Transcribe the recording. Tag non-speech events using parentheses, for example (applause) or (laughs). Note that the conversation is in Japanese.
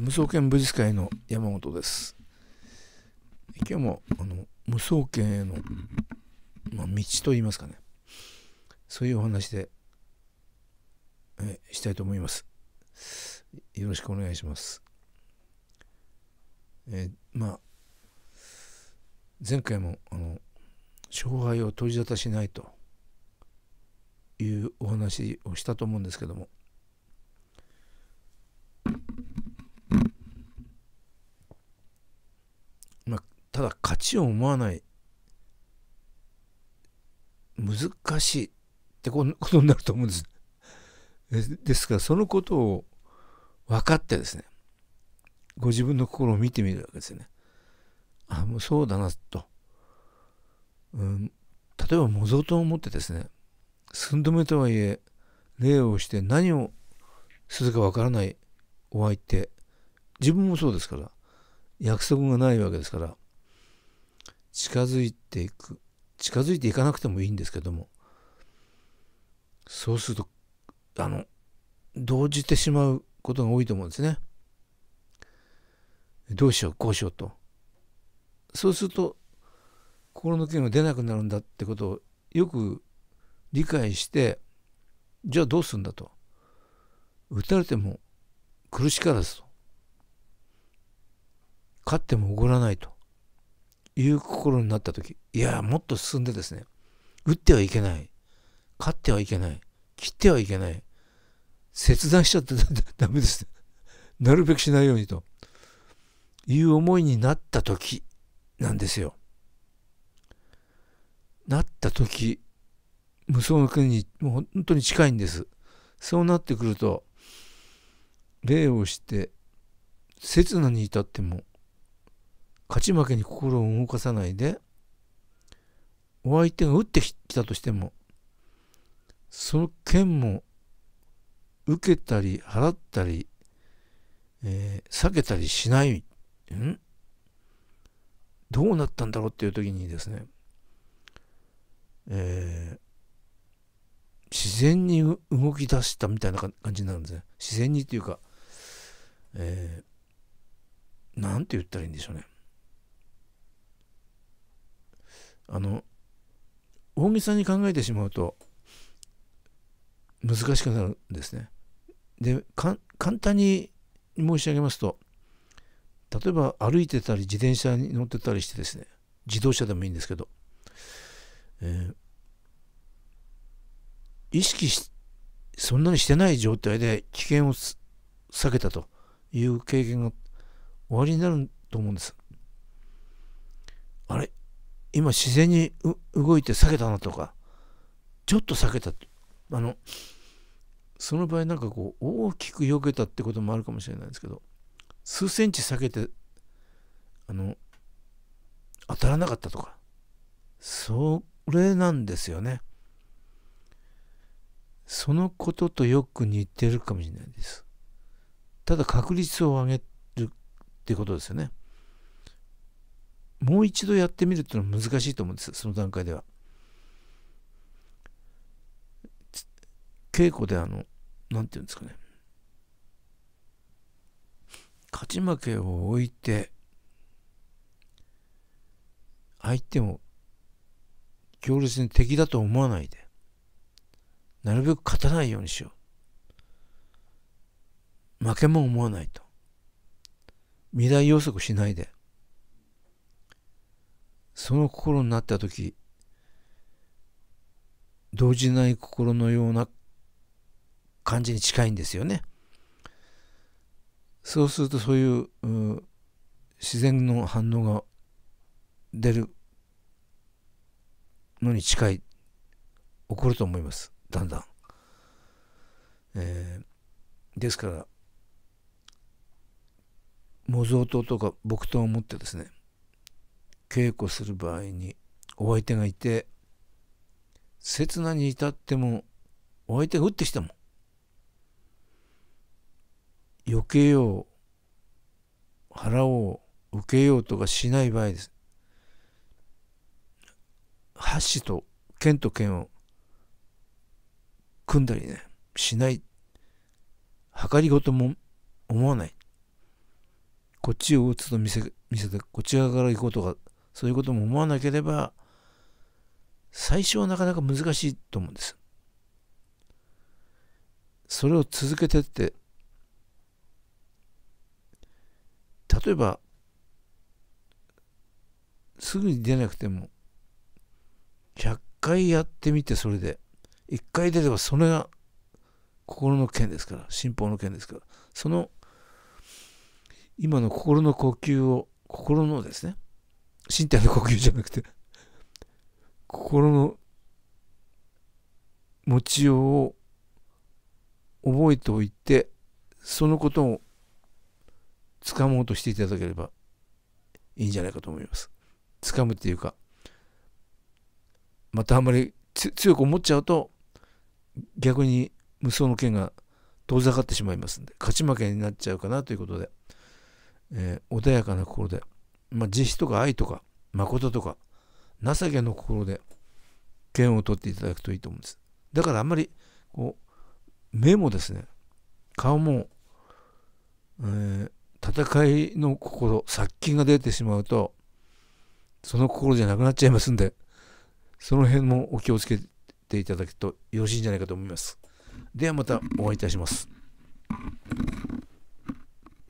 無双剣武術会の山本です今日もあの無双剣への、まあ、道といいますかねそういうお話でえしたいと思いますよろしくお願いしますえまあ前回もあの勝敗を取り沙汰しないというお話をしたと思うんですけどもただ勝ちを思わない難しいってことになると思うんです。ですからそのことを分かってですねご自分の心を見てみるわけですよね。あもうそうだなと。うん、例えば模造刀を持ってですね寸止めとはいえ礼をして何をするか分からないお相手自分もそうですから約束がないわけですから近づいていく近づいていかなくてもいいんですけどもそうするとあの動じてしまうことが多いと思うんですね。どうしようこうしようと。そうすると心の剣が出なくなるんだってことをよく理解してじゃあどうするんだと。打たれても苦しからずと。勝ってもおごらないと。いう心になった時いやもっと進んでですね打ってはいけない勝ってはいけない切ってはいけない切断しちゃって (laughs) ダメですなるべくしないようにという思いになった時なんですよなった時無双の国にもう本当に近いんですそうなってくると礼をして刹那に至っても勝ち負けに心を動かさないで、お相手が打ってきたとしても、その剣も受けたり払ったり、えー、避けたりしない。んどうなったんだろうっていう時にですね、えー、自然に動き出したみたいな感じになるんですね。自然にっていうか、えー、なんて言ったらいいんでしょうね。あの大げさに考えてしまうと難しくなるんですね。で簡単に申し上げますと例えば歩いてたり自転車に乗ってたりしてですね自動車でもいいんですけど、えー、意識しそんなにしてない状態で危険を避けたという経験が終わりになると思うんです。あれ今自然に動いて下げたなとかちょっと下げたあのその場合なんかこう大きく避けたってこともあるかもしれないですけど数センチ下げてあの当たらなかったとかそれなんですよねそのこととよく似てるかもしれないですただ確率を上げるっていうことですよねもう一度やってみるっていうのは難しいと思うんですその段階では稽古であの何て言うんですかね勝ち負けを置いて相手も強烈に敵だと思わないでなるべく勝たないようにしよう負けも思わないと未来予測しないでその心になった時動じない心のような感じに近いんですよね。そうするとそういう自然の反応が出るのに近い起こると思いますだんだん、えー、ですから模造刀とか木刀を持ってですね稽古する場合にお相手がいて刹那に至ってもお相手が打ってきても避けよう腹を受けようとかしない場合です。箸と剣と剣を組んだりねしない計りごとも思わないこっちを打つと見せ見せてこっち側から行こうとかそういうことも思わなければ、最初はなかなか難しいと思うんです。それを続けてって、例えば、すぐに出なくても、100回やってみて、それで、1回出ればそれが心の剣ですから、信仰の剣ですから、その、今の心の呼吸を、心のですね、身体の呼吸じゃなくて、心の持ちようを覚えておいて、そのことを掴もうとしていただければいいんじゃないかと思います。掴むっていうか、またあんまり強く思っちゃうと、逆に無双の剣が遠ざかってしまいますんで、勝ち負けになっちゃうかなということで、えー、穏やかな心で。まあ、慈悲とか愛とか誠とか情けの心で剣を取っていただくといいと思うんです。だからあんまりこう目もですね顔も、えー、戦いの心殺菌が出てしまうとその心じゃなくなっちゃいますんでその辺もお気をつけていただくとよろしいんじゃないかと思います。ではまたお会いいたします。